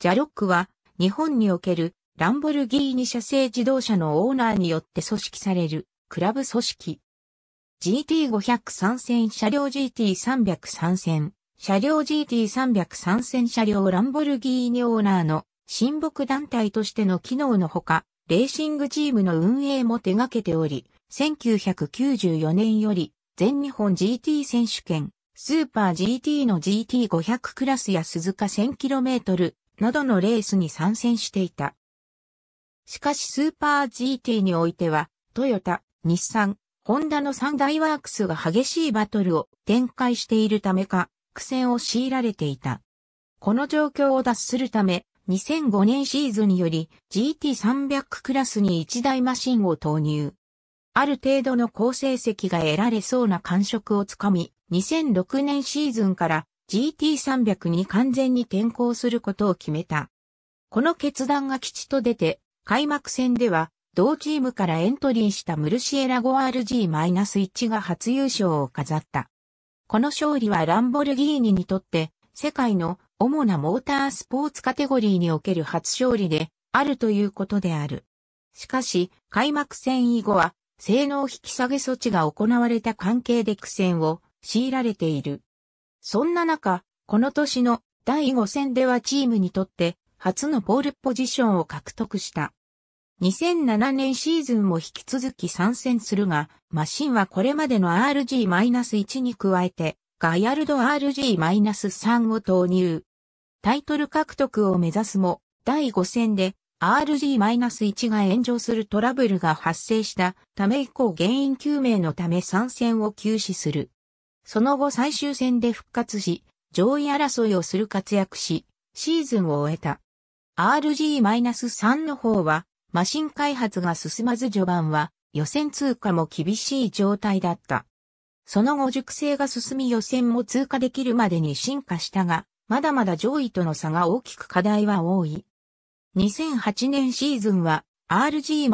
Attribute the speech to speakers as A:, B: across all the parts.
A: ジャロックは日本におけるランボルギーニ社製自動車のオーナーによって組織されるクラブ組織。GT500 参戦車両 GT300 参戦車両 GT300 参戦車両ランボルギーニオーナーの親睦団体としての機能のほか、レーシングチームの運営も手掛けており、1994年より全日本 GT 選手権、スーパー GT の GT500 クラスや鈴鹿 1000km などのレースに参戦していた。しかしスーパー GT においては、トヨタ、日産、ホンダの三大ワークスが激しいバトルを展開しているためか、苦戦を強いられていた。この状況を脱するため、2005年シーズンにより GT300 クラスに1台マシンを投入。ある程度の高成績が得られそうな感触をつかみ、2006年シーズンから GT300 に完全に転向することを決めた。この決断が吉と出て、開幕戦では、同チームからエントリーしたムルシエラ 5RG-1 が初優勝を飾った。この勝利はランボルギーニにとって、世界の主なモータースポーツカテゴリーにおける初勝利であるということである。しかし、開幕戦以後は、性能引き下げ措置が行われた関係で苦戦を強いられている。そんな中、この年の第5戦ではチームにとって初のポールポジションを獲得した。2007年シーズンも引き続き参戦するが、マシンはこれまでの RG-1 に加えて、ガヤルド RG-3 を投入。タイトル獲得を目指すも、第5戦で RG-1 が炎上するトラブルが発生したため以降原因究明のため参戦を休止する。その後最終戦で復活し、上位争いをする活躍し、シーズンを終えた。RG-3 の方は、マシン開発が進まず序盤は、予選通過も厳しい状態だった。その後熟成が進み予選も通過できるまでに進化したが、まだまだ上位との差が大きく課題は多い。2008年シーズンは RG-1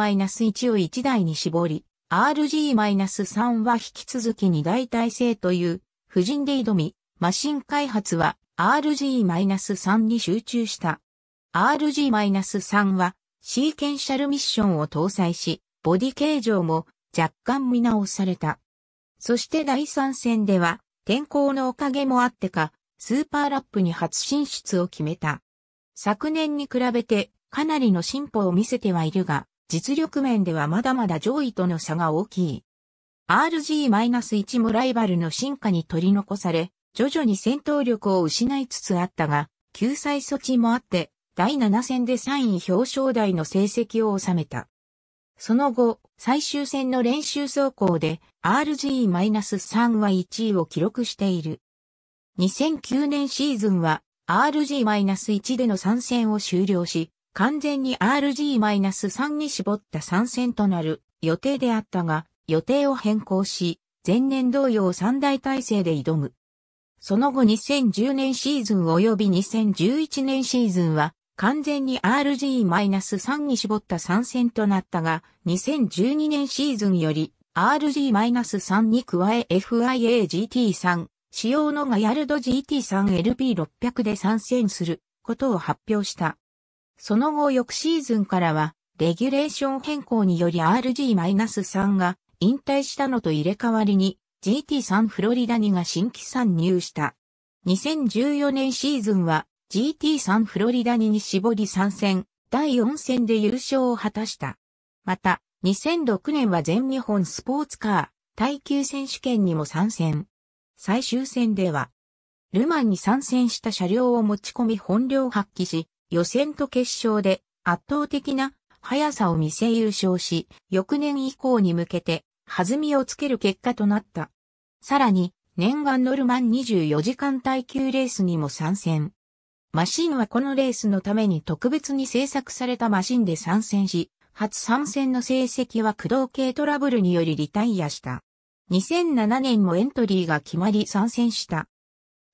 A: を1台に絞り、RG-3 は引き続き二大体制という、布陣で挑み、マシン開発は RG-3 に集中した。RG-3 は、シーケンシャルミッションを搭載し、ボディ形状も若干見直された。そして第3戦では、天候のおかげもあってか、スーパーラップに初進出を決めた。昨年に比べて、かなりの進歩を見せてはいるが、実力面ではまだまだ上位との差が大きい。RG-1 もライバルの進化に取り残され、徐々に戦闘力を失いつつあったが、救済措置もあって、第7戦で3位表彰台の成績を収めた。その後、最終戦の練習走行で RG-3 は1位を記録している。2009年シーズンは RG-1 での参戦を終了し、完全に RG-3 に絞った参戦となる予定であったが、予定を変更し、前年同様3大体制で挑む。その後2010年シーズン及び2011年シーズンは、完全に RG-3 に絞った参戦となったが、2012年シーズンより RG-3 に加え FIA-GT3 使用のガヤルド GT3LP600 で参戦することを発表した。その後翌シーズンからは、レギュレーション変更により RG-3 が引退したのと入れ替わりに GT3 フロリダにが新規参入した。2014年シーズンは GT3 フロリダにに絞り参戦、第4戦で優勝を果たした。また、2006年は全日本スポーツカー耐久選手権にも参戦。最終戦では、ルマンに参戦した車両を持ち込み本領発揮し、予選と決勝で圧倒的な速さを見せ優勝し、翌年以降に向けて弾みをつける結果となった。さらに、念願ノルマン24時間耐久レースにも参戦。マシンはこのレースのために特別に製作されたマシンで参戦し、初参戦の成績は駆動系トラブルによりリタイアした。2007年もエントリーが決まり参戦した。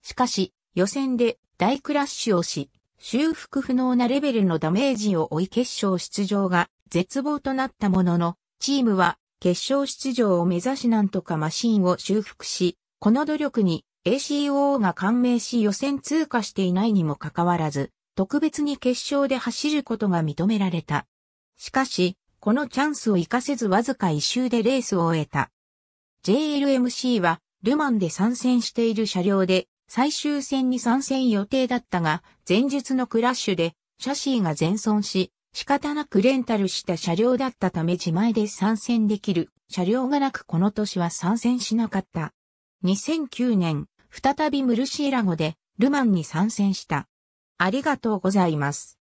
A: しかし、予選で大クラッシュをし、修復不能なレベルのダメージを負い決勝出場が絶望となったものの、チームは決勝出場を目指しなんとかマシンを修復し、この努力に ACOO が感銘し予選通過していないにもかかわらず、特別に決勝で走ることが認められた。しかし、このチャンスを活かせずわずか一周でレースを終えた。JLMC は、ルマンで参戦している車両で、最終戦に参戦予定だったが、前述のクラッシュで、シャシーが全損し、仕方なくレンタルした車両だったため自前で参戦できる車両がなくこの年は参戦しなかった。2009年、再びムルシーラ語でルマンに参戦した。ありがとうございます。